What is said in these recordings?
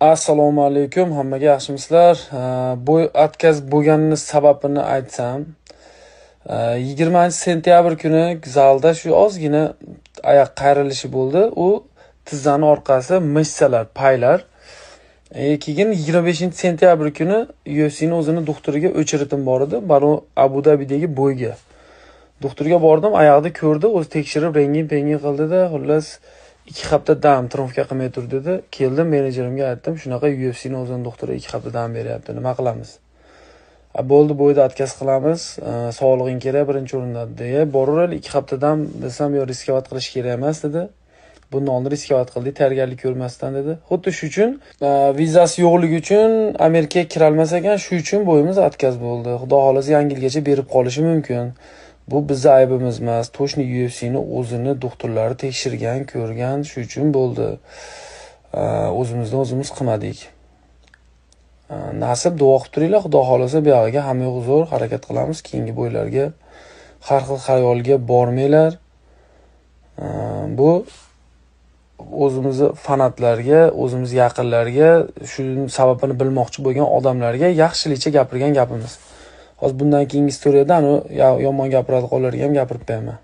assalomu alaykum hammaga yaxshimisizlar bu отказ bo'lganini sababini aytsam yigirmanchi sentyabr kuni zalda shu ozgina oyoq qayrilishi bo'ldi u tizzani orqasi mishsalar paylar e, keyin yigirma beshinchi sentyabr kuni ufcni o'zini doktoriga o'chiritim bor edi mana abu dabidagi bo'yga doktorga bordim oyoqni ko'rdi o'zi tekshirib rentgen pengen qildida xullas ikki hafta dam тренировка qilmay tur dedi keldim menejerimga aytdim shunaqa ufcni o'zini doktori ikki hafta dam beryapti nima qilamiz bo'ldi bo'yda отказ qilamiz sog'lig'ing kerak birinchi o'rinda deya boraveraylik ikki haftadan desam yo riskovat qilish kerak emas dedi bundan oldin riskovat qildik tayyorgarlik ko'rmasdan dedi xuddi shu uchun vizasi yo'qligi uchun amerikaga kirolmas ekan shu uchun bo'yimiz отказ bo'ldi xudo xohlasa yangi yilgacha berib qolishi mumkin bu bizni aybimiz emas to'shni ufcni o'zini doktorlari tekshirgan ko'rgan shu uchun bo'ldi o'zimizdan o'zimiz qilmadik nasib duo qilib turinglar xudo xohlasa buyog'iga hamma yoq zo'r harakat qilamiz keyingi bo'ylarga har xil xayolga bormanglar bu o'zimizni fanatlarga o'zimizni yaqinlarga shu sababini bilmoqchi bo'lgan odamlarga yaxshilikcha gapirgan gapimiz hozir bundan keyingi istoriyada anavi yomon gapiradi qolarga ham gapirib qo'yaman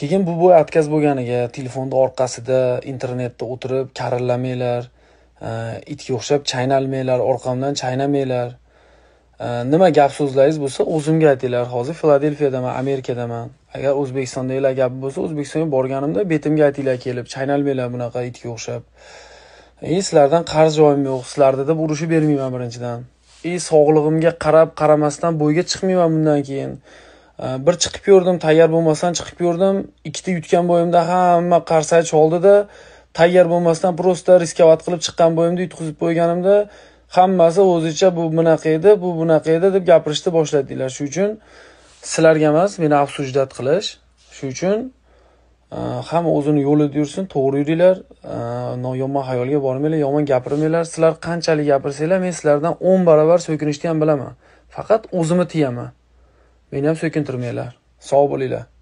keyin bu boy отказ bo'lganiga telefonni orqasida internetda o'tirib karillamanglar e, itga o'xshab chaynalmanglar orqamdan chaynamanglar e, nima gap so'zlaringiz bo'lsa o'zimga aytinglar hozir filadelfiyadaman amerikadaman agar o'zbekistondagilar gapi bo'lsa o'zbekistonga borganimda betimga aytinglar kelib chaynalmanglar bunaqa itga o'xshab e sizlardan qarz joyim yo'q sizlarda deb urishib bermayman birinchidan ichki sog'lig'imga qarab qaramasdan bo'yga chiqmayman bundan keyin bir chiqib ko'rdim tayyor bo'lmasdan chiqib ko'rdim ikkita yutgan bo'yimda hamma qarsayich oldida tayyor bo'lmasdan просто riskovat qilib chiqqan bo'yimda yutqizib qo'yganimda hammasi o'zicha bu bunaqa edi bu bunaqa edi deb gapirishni boshladinglar shuning uchun sizlarga emas meni afsujdat qilish shuning uchun hamma o'zini yo'lida yursin to'g'ri yuringlar yomon xayolga bormanglar yomon gapirmanglar sizlar qanchalik gapirsanglar men sizlardan o'n barobar so'kinishni ham bilaman faqat o'zimni tiyaman meni ham so'kintirmanglar sog' bo'linglar